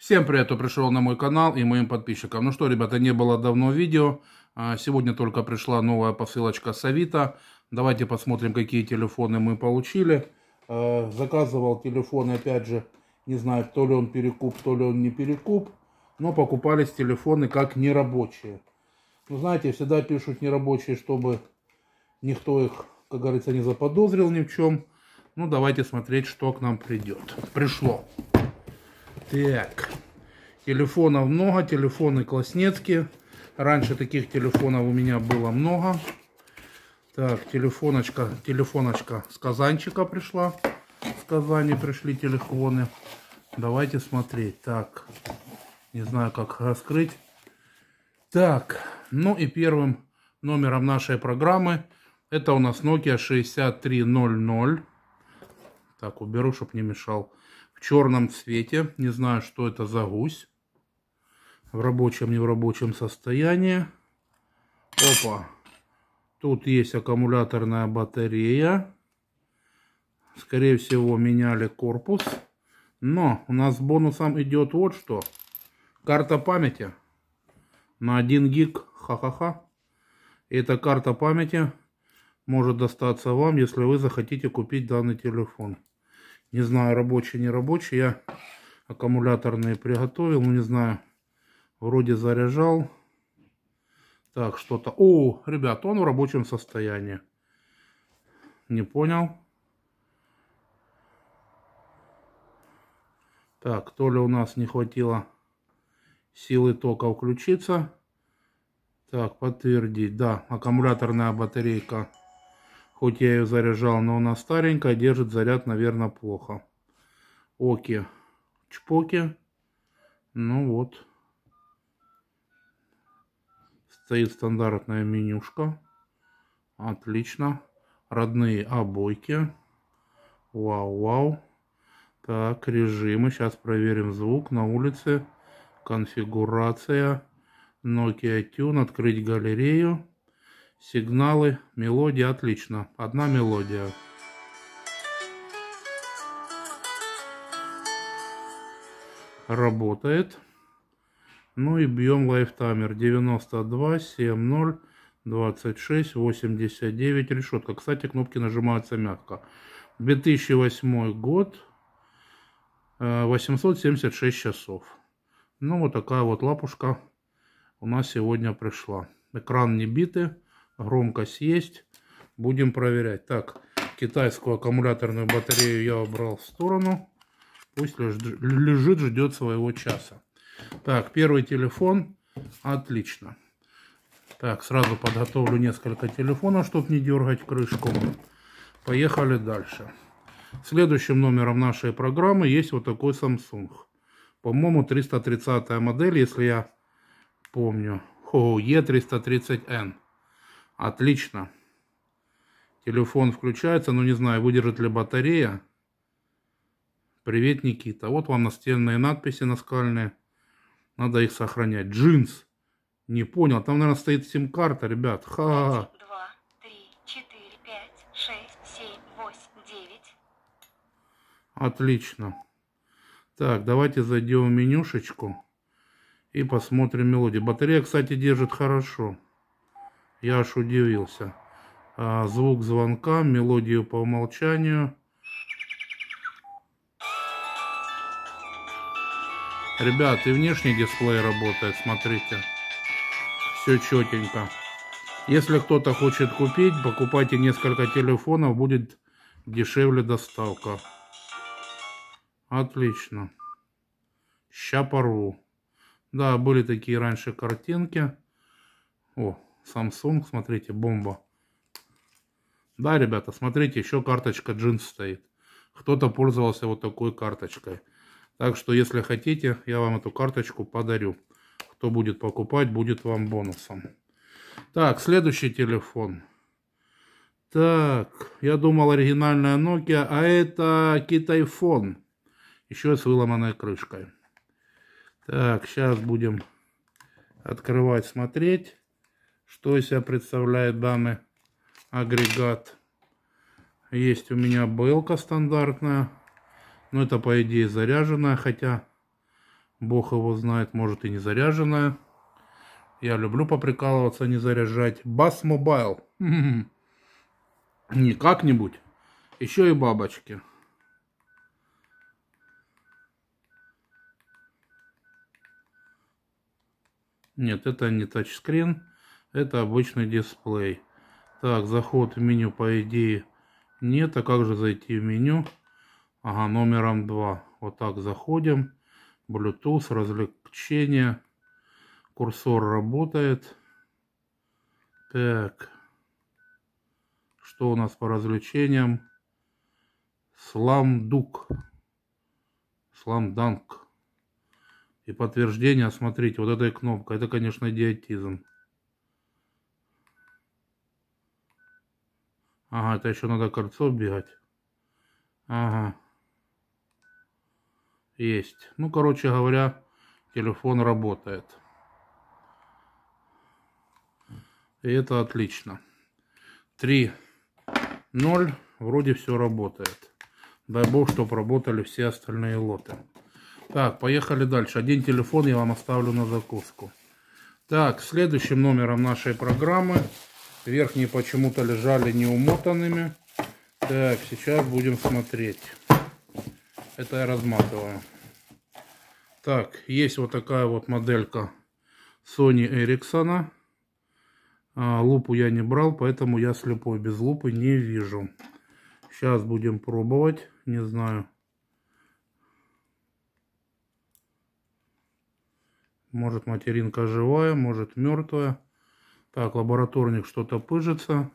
Всем привет, кто пришел на мой канал и моим подписчикам. Ну что, ребята, не было давно видео. А, сегодня только пришла новая посылочка с Авито. Давайте посмотрим, какие телефоны мы получили. А, заказывал телефоны, опять же, не знаю, то ли он перекуп, то ли он не перекуп. Но покупались телефоны как нерабочие. Ну, знаете, всегда пишут нерабочие, чтобы никто их, как говорится, не заподозрил ни в чем. Ну, давайте смотреть, что к нам придет. Пришло. Так. Телефонов много, телефоны класснецкие. Раньше таких телефонов у меня было много. Так, телефоночка, телефоночка с Казанчика пришла. С Казани пришли телефоны. Давайте смотреть. Так, не знаю, как раскрыть. Так, ну и первым номером нашей программы это у нас Nokia 6300. Так, уберу, чтобы не мешал в черном цвете. Не знаю, что это за гусь. В рабочем, не в рабочем состоянии. Опа. Тут есть аккумуляторная батарея. Скорее всего, меняли корпус. Но у нас с бонусом идет вот что. Карта памяти на 1 гиг. Ха-ха-ха. Эта карта памяти может достаться вам, если вы захотите купить данный телефон. Не знаю, рабочий, не рабочий. Я аккумуляторные приготовил. Ну, не знаю. Вроде заряжал. Так, что-то... О, ребят, он в рабочем состоянии. Не понял. Так, то ли у нас не хватило силы тока включиться. Так, подтвердить. Да, аккумуляторная батарейка Хоть я ее заряжал, но она старенькая, держит заряд, наверное, плохо. Оки. Чпоки. Ну вот. Стоит стандартная менюшка. Отлично. Родные обойки. Вау, вау. Так, режимы. Сейчас проверим звук на улице. Конфигурация. Nokia Tune. Открыть галерею. Сигналы, мелодия, отлично. Одна мелодия. Работает. Ну и бьем лайфтаймер 92 70 26 89 решетка. Кстати, кнопки нажимаются мягко. 2008 год 876 э, часов. Ну вот такая вот лапушка у нас сегодня пришла. Экран не битый громкость есть. Будем проверять. Так, китайскую аккумуляторную батарею я убрал в сторону. Пусть лежит, ждет своего часа. Так, первый телефон. Отлично. Так, сразу подготовлю несколько телефонов, чтобы не дергать крышку. Поехали дальше. Следующим номером нашей программы есть вот такой Samsung. По-моему, 330 модель, если я помню. О, E330N. Отлично. Телефон включается, но ну, не знаю, выдержит ли батарея. Привет, Никита. Вот вам настенные надписи наскальные. Надо их сохранять. Джинс. Не понял. Там, наверное, стоит сим-карта, ребят. Ха-ха-ха. Отлично. Так, давайте зайдем в менюшечку и посмотрим мелодию. Батарея, кстати, держит хорошо. Я аж удивился. А, звук звонка, мелодию по умолчанию. Ребят, и внешний дисплей работает, смотрите. Все четенько. Если кто-то хочет купить, покупайте несколько телефонов, будет дешевле доставка. Отлично. Ща порву. Да, были такие раньше картинки. О, Samsung, смотрите, бомба. Да, ребята, смотрите, еще карточка джинс стоит. Кто-то пользовался вот такой карточкой. Так что, если хотите, я вам эту карточку подарю. Кто будет покупать, будет вам бонусом. Так, следующий телефон. Так, я думал оригинальная Nokia, а это китайфон. Еще с выломанной крышкой. Так, сейчас будем открывать, смотреть. Что из себя представляет данный агрегат? Есть у меня бэлка стандартная. Но это по идее заряженная, хотя бог его знает, может и не заряженная. Я люблю поприкалываться, не заряжать. Бас Мобайл. Не как-нибудь. Еще и бабочки. Нет, это не тачскрин. Это обычный дисплей. Так, заход в меню, по идее, нет. А как же зайти в меню? Ага, номером 2. Вот так заходим. Bluetooth, развлечения. Курсор работает. Так. Что у нас по развлечениям? Сламдук. Сламданк. И подтверждение, смотрите, вот этой кнопкой. Это, конечно, идиотизм. Ага, это еще надо кольцо бегать. Ага. Есть. Ну, короче говоря, телефон работает. И это отлично. 3, 0. Вроде все работает. Дай бог, чтобы работали все остальные лоты. Так, поехали дальше. Один телефон я вам оставлю на закуску. Так, следующим номером нашей программы Верхние почему-то лежали неумотанными. Так, сейчас будем смотреть. Это я разматываю. Так, есть вот такая вот моделька Sony Ericsson. А, лупу я не брал, поэтому я слепой. Без лупы не вижу. Сейчас будем пробовать. Не знаю. Может материнка живая, может мертвая. Так, лабораторник что-то пыжится.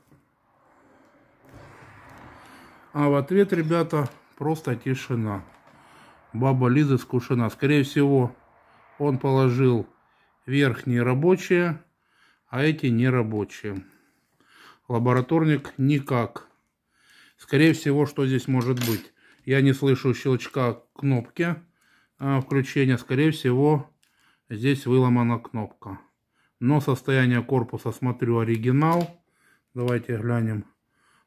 А в ответ, ребята, просто тишина. Баба Лиза скушена. Скорее всего, он положил верхние рабочие, а эти не рабочие. Лабораторник никак. Скорее всего, что здесь может быть? Я не слышу щелчка кнопки а, включения. Скорее всего, здесь выломана кнопка. Но состояние корпуса смотрю оригинал. Давайте глянем.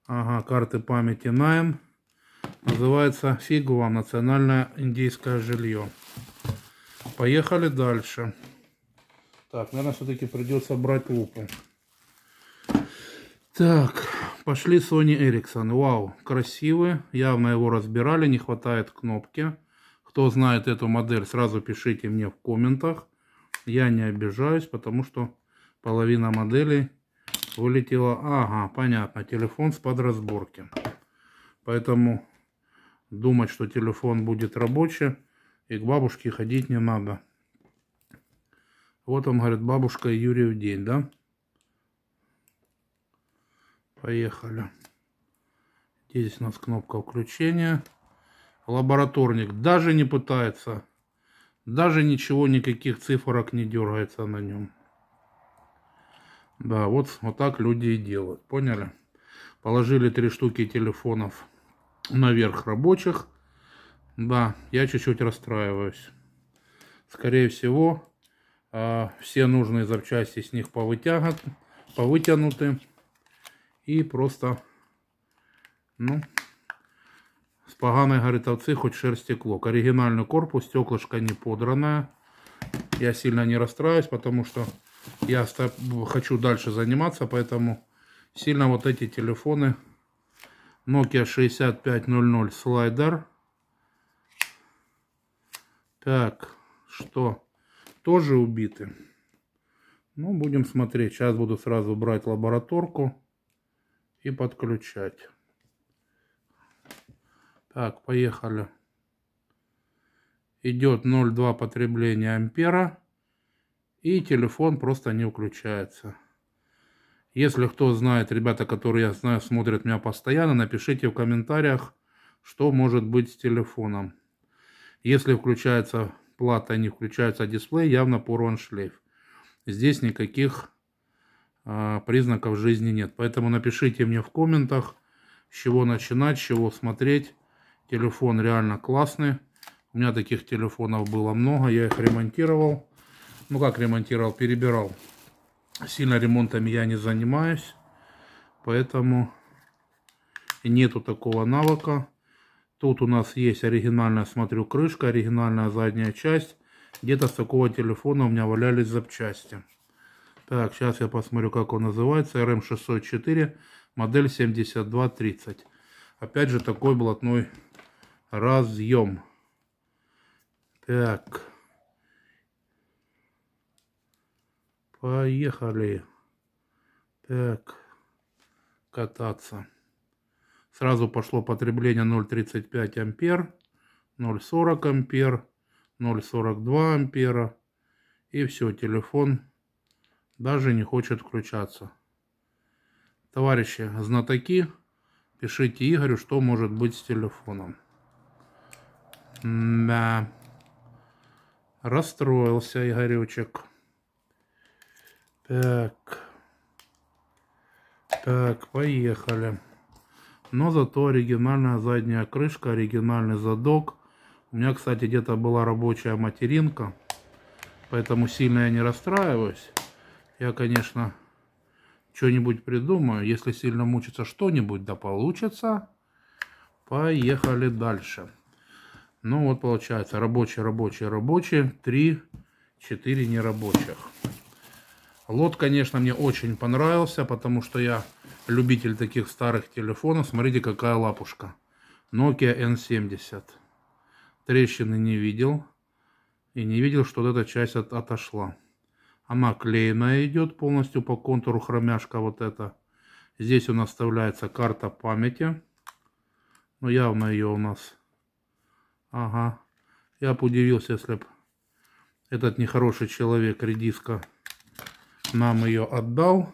Ага, карты памяти Nine. Называется «Фиг национальное индийское жилье». Поехали дальше. Так, наверное, все-таки придется брать лупу. Так, пошли Sony Ericsson. Вау, красивый. Явно его разбирали, не хватает кнопки. Кто знает эту модель, сразу пишите мне в комментах я не обижаюсь, потому что половина модели вылетела. Ага, понятно, телефон с подразборки. Поэтому думать, что телефон будет рабочий, и к бабушке ходить не надо. Вот он говорит, бабушка Юрий в день, да? Поехали. Здесь у нас кнопка включения. Лабораторник даже не пытается даже ничего, никаких цифрок не дергается на нем. Да, вот, вот так люди и делают, поняли? Положили три штуки телефонов наверх рабочих. Да, я чуть-чуть расстраиваюсь. Скорее всего, а, все нужные запчасти с них повытягат, повытянуты. И просто, ну, Поганые, говорит, а овцы, хоть шерсти клок. Оригинальный корпус, стеклышко не подранное. Я сильно не расстраиваюсь, потому что я хочу дальше заниматься, поэтому сильно вот эти телефоны. Nokia 6500 слайдер. Так, что? Тоже убиты. Ну, будем смотреть. Сейчас буду сразу брать лабораторку и подключать. Так, поехали. Идет 0,2 потребления ампера. И телефон просто не включается. Если кто знает, ребята, которые, я знаю, смотрят меня постоянно, напишите в комментариях, что может быть с телефоном. Если включается плата, не включается дисплей, явно порван шлейф. Здесь никаких э, признаков жизни нет. Поэтому напишите мне в комментах, с чего начинать, с чего смотреть. Телефон реально классный. У меня таких телефонов было много. Я их ремонтировал. Ну как ремонтировал? Перебирал. Сильно ремонтами я не занимаюсь. Поэтому нету такого навыка. Тут у нас есть оригинальная, смотрю, крышка, оригинальная задняя часть. Где-то с такого телефона у меня валялись запчасти. Так, сейчас я посмотрю, как он называется. RM604, модель 7230. Опять же, такой блатной разъем. Так. Поехали. Так. Кататься. Сразу пошло потребление 0,35 ампер, 0,40 ампер, 0,42 ампера. И все, телефон даже не хочет включаться. Товарищи знатоки, пишите Игорю, что может быть с телефоном. Да. Расстроился Игорючек. Так. Так, поехали. Но зато оригинальная задняя крышка, оригинальный задок. У меня, кстати, где-то была рабочая материнка. Поэтому сильно я не расстраиваюсь. Я, конечно, что-нибудь придумаю. Если сильно мучиться что-нибудь, да получится. Поехали дальше. Ну вот получается рабочие, рабочие, рабочие, 3, 4 нерабочих. Лот, конечно, мне очень понравился, потому что я любитель таких старых телефонов. Смотрите, какая лапушка. Nokia N70. Трещины не видел. И не видел, что вот эта часть от, отошла. Она клеенная идет полностью по контуру хромяшка вот эта. Здесь у нас вставляется карта памяти. Но ну, явно ее у нас Ага. Я бы удивился, если бы этот нехороший человек редиска нам ее отдал.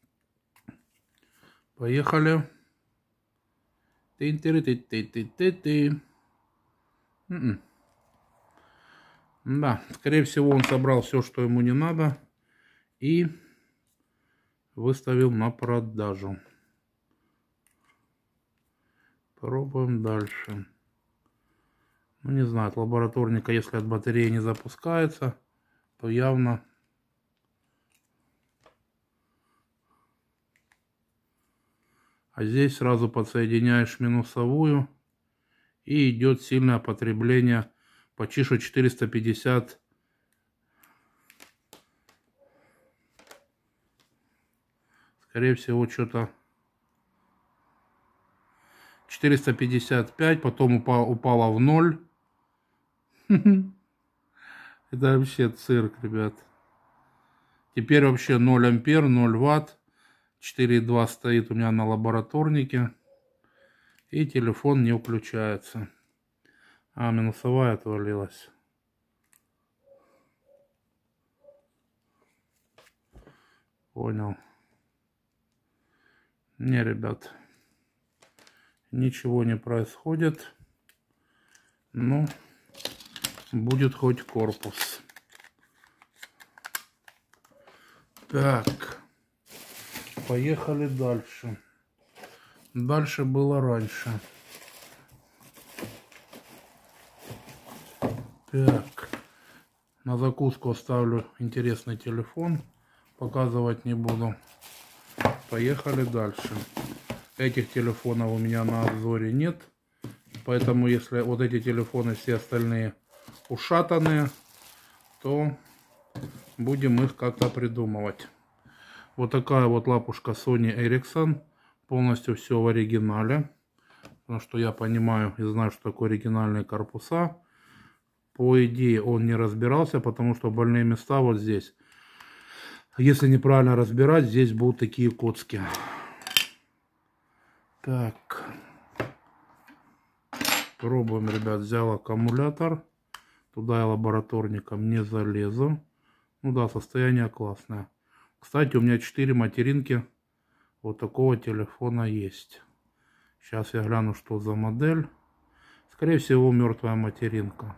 Поехали. ты ты ты ты ты ты ты Да, скорее всего он собрал все, что ему не надо и выставил на продажу. Пробуем дальше. Ну, не знаю, от лабораторника, если от батареи не запускается, то явно... А здесь сразу подсоединяешь минусовую. И идет сильное потребление. по Почишу 450 Скорее всего, что-то 455, потом упа упала в ноль. Это вообще цирк, ребят. Теперь вообще 0 ампер, 0 ватт. 4,2 стоит у меня на лабораторнике. И телефон не включается. А, минусовая отвалилась. Понял. Не, ребят ничего не происходит. Но ну, будет хоть корпус. Так, поехали дальше. Дальше было раньше. Так, на закуску оставлю интересный телефон. Показывать не буду. Поехали дальше. Этих телефонов у меня на обзоре нет. Поэтому если вот эти телефоны, все остальные ушатанные, то будем их как-то придумывать. Вот такая вот лапушка Sony Ericsson. Полностью все в оригинале. Потому что я понимаю и знаю, что такое оригинальные корпуса. По идее он не разбирался, потому что больные места вот здесь. Если неправильно разбирать, здесь будут такие коцки. Так. Пробуем, ребят, взял аккумулятор. Туда я лабораторником не залезу. Ну да, состояние классное. Кстати, у меня 4 материнки вот такого телефона есть. Сейчас я гляну, что за модель. Скорее всего, мертвая материнка.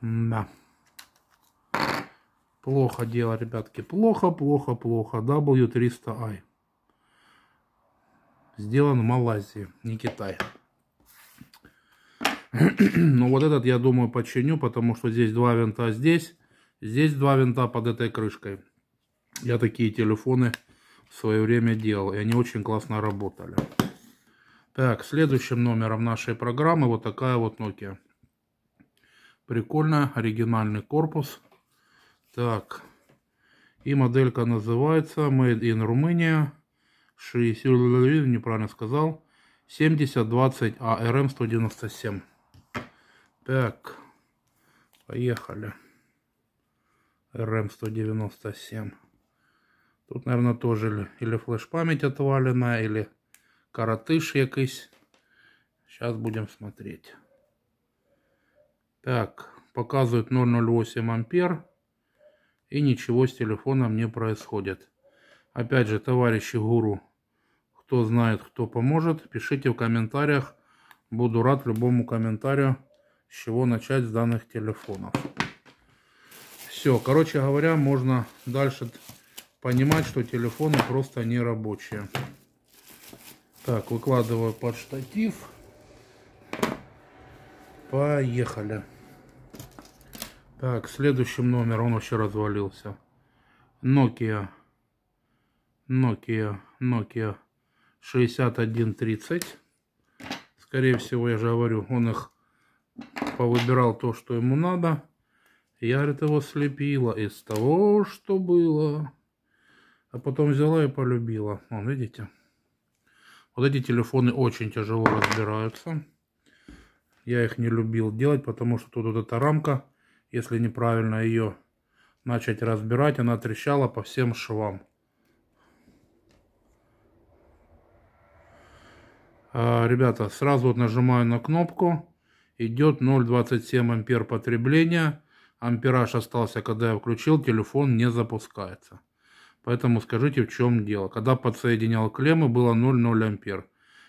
Да. Плохо дело, ребятки. Плохо, плохо, плохо. W300i сделан в Малайзии, не Китай. Но вот этот, я думаю, починю, потому что здесь два винта а здесь, здесь два винта под этой крышкой. Я такие телефоны в свое время делал, и они очень классно работали. Так, следующим номером нашей программы вот такая вот Nokia. Прикольно, оригинальный корпус. Так, и моделька называется Made in Romania 60, неправильно сказал. 7020 АРМ 197. Так, поехали. РМ 197. Тут, наверное, тоже или флеш-память отвалена, или коротыш якийсь. Сейчас будем смотреть. Так, показывает 0,08 ампер. И ничего с телефоном не происходит. Опять же, товарищи гуру кто знает, кто поможет, пишите в комментариях. Буду рад любому комментарию, с чего начать с данных телефонов. Все, короче говоря, можно дальше понимать, что телефоны просто не рабочие. Так, выкладываю под штатив. Поехали. Так, следующим номер, он вообще развалился. Nokia. Nokia, Nokia. 61.30. Скорее всего, я же говорю, он их повыбирал то, что ему надо. Я, говорит, его слепила из того, что было. А потом взяла и полюбила. Вон, видите? Вот эти телефоны очень тяжело разбираются. Я их не любил делать, потому что тут вот эта рамка, если неправильно ее начать разбирать, она трещала по всем швам. А, ребята, сразу вот нажимаю на кнопку. Идет 0,27 ампер потребления. Ампераж остался, когда я включил, телефон не запускается. Поэтому скажите, в чем дело. Когда подсоединял клеммы, было 0,0 ампер.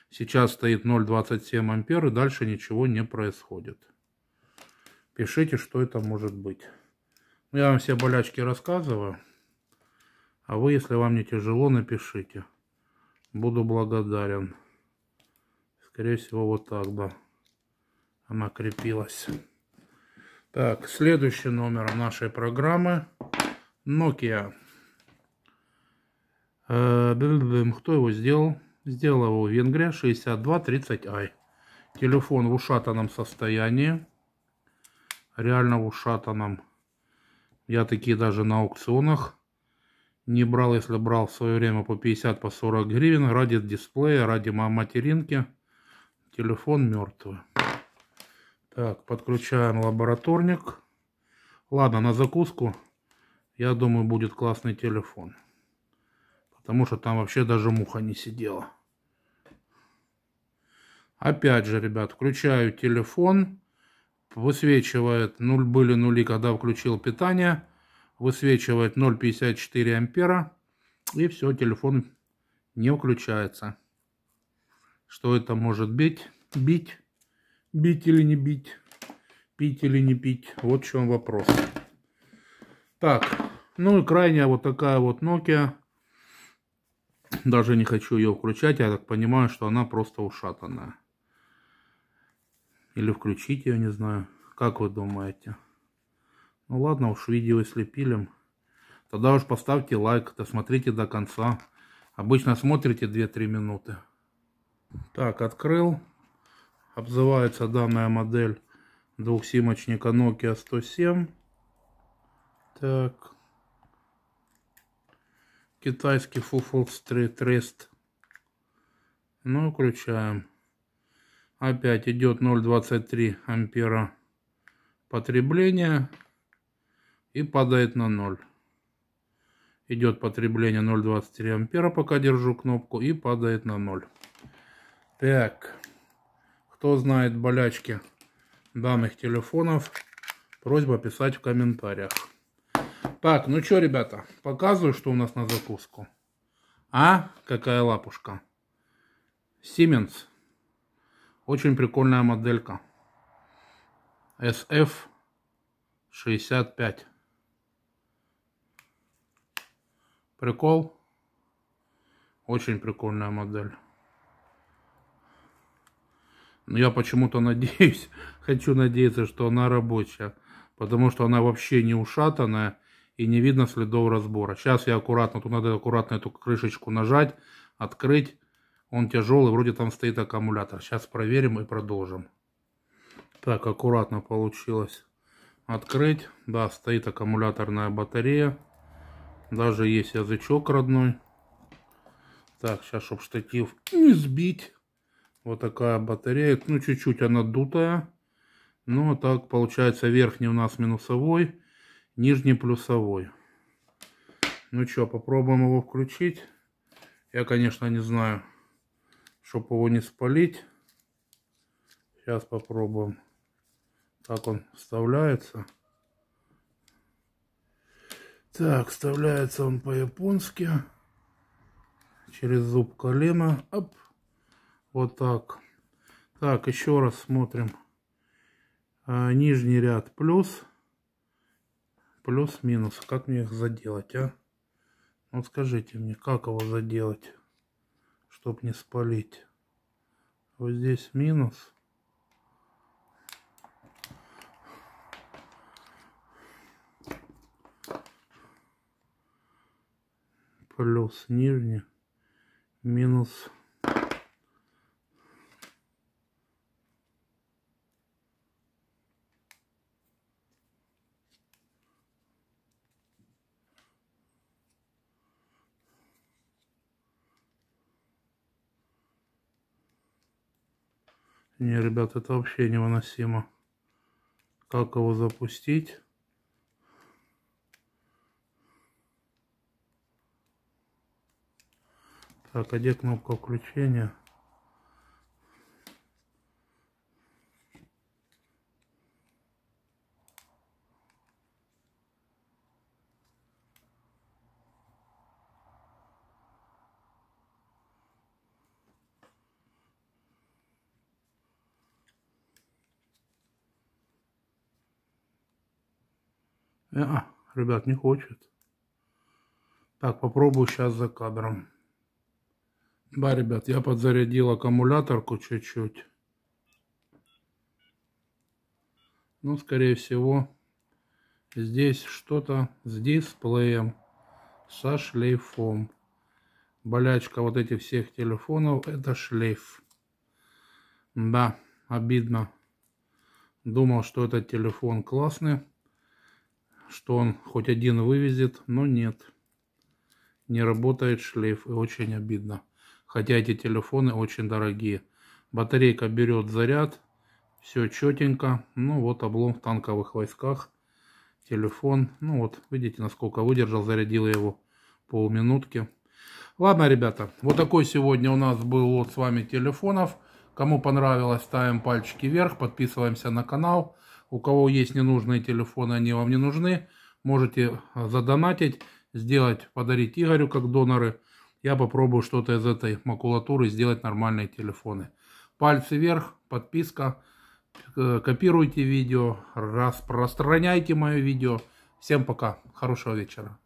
Сейчас стоит 0,27 ампер и дальше ничего не происходит. Пишите, что это может быть. Ну, я вам все болячки рассказываю. А вы, если вам не тяжело, напишите. Буду благодарен. Скорее всего, вот так, да. Она крепилась. Так, следующий номер нашей программы. Nokia. Э кто его сделал? Сделал его Венгрия 6230i. Телефон в ушатанном состоянии. Реально в ушатанном. Я такие даже на аукционах не брал, если брал в свое время по 50, по 40 гривен. Ради дисплея, ради материнки телефон мертвый. Так, подключаем лабораторник. Ладно, на закуску, я думаю, будет классный телефон. Потому что там вообще даже муха не сидела. Опять же, ребят, включаю телефон. Высвечивает, нуль были нули, когда включил питание. Высвечивает 0,54 ампера. И все, телефон не включается что это может быть. Бить, бить или не бить, пить или не пить. Вот в чем вопрос. Так, ну и крайняя вот такая вот Nokia. Даже не хочу ее включать, я так понимаю, что она просто ушатанная. Или включить ее, не знаю. Как вы думаете? Ну ладно, уж видео если пилим. Тогда уж поставьте лайк, досмотрите до конца. Обычно смотрите 2-3 минуты. Так, открыл. Обзывается данная модель двухсимочника Nokia 107. Так. Китайский Fufox 3 Трест. Ну, включаем. Опять идет 0,23 ампера потребления и падает на 0. Идет потребление 0,23 ампера, пока держу кнопку, и падает на 0. Так, кто знает болячки данных телефонов, просьба писать в комментариях. Так, ну что, ребята, показываю, что у нас на закуску. А, какая лапушка. Siemens. Очень прикольная моделька. SF65. Прикол. Очень прикольная модель. Но ну, я почему-то надеюсь, хочу надеяться, что она рабочая. Потому что она вообще не ушатанная и не видно следов разбора. Сейчас я аккуратно, тут надо аккуратно эту крышечку нажать, открыть. Он тяжелый, вроде там стоит аккумулятор. Сейчас проверим и продолжим. Так, аккуратно получилось открыть. Да, стоит аккумуляторная батарея. Даже есть язычок родной. Так, сейчас, чтобы штатив не сбить. Вот такая батарея. Ну, чуть-чуть она дутая. Но ну, так получается верхний у нас минусовой, нижний плюсовой. Ну что, попробуем его включить. Я, конечно, не знаю, чтобы его не спалить. Сейчас попробуем. Так он вставляется. Так, вставляется он по-японски. Через зуб колена. Оп. Вот так. Так, еще раз смотрим. А, нижний ряд плюс. Плюс-минус. Как мне их заделать, а? Вот ну, скажите мне, как его заделать, чтоб не спалить. Вот здесь минус. Плюс нижний. Минус. Не, ребят, это вообще невыносимо. Как его запустить? Так, а где кнопка включения? Э, а, ребят, не хочет. Так, попробую сейчас за кадром. Да, ребят, я подзарядил аккумуляторку чуть-чуть. Ну, скорее всего, здесь что-то с дисплеем, со шлейфом. Болячка вот этих всех телефонов, это шлейф. Да, обидно. Думал, что этот телефон классный что он хоть один вывезет, но нет. Не работает шлейф и очень обидно. Хотя эти телефоны очень дорогие. Батарейка берет заряд, все четенько. Ну вот облом в танковых войсках. Телефон, ну вот, видите, насколько выдержал, зарядил я его полминутки. Ладно, ребята, вот такой сегодня у нас был лот с вами телефонов. Кому понравилось, ставим пальчики вверх, подписываемся на канал. У кого есть ненужные телефоны, они вам не нужны. Можете а, задонатить, сделать, подарить Игорю как доноры. Я попробую что-то из этой макулатуры сделать нормальные телефоны. Пальцы вверх, подписка, э, копируйте видео, распространяйте мое видео. Всем пока, хорошего вечера.